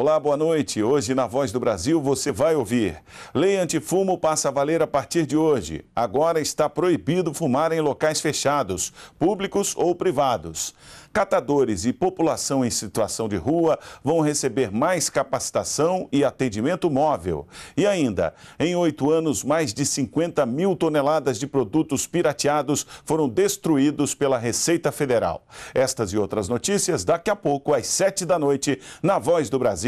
Olá, boa noite. Hoje na Voz do Brasil você vai ouvir. Lei antifumo passa a valer a partir de hoje. Agora está proibido fumar em locais fechados, públicos ou privados. Catadores e população em situação de rua vão receber mais capacitação e atendimento móvel. E ainda, em oito anos, mais de 50 mil toneladas de produtos pirateados foram destruídos pela Receita Federal. Estas e outras notícias daqui a pouco, às sete da noite, na Voz do Brasil.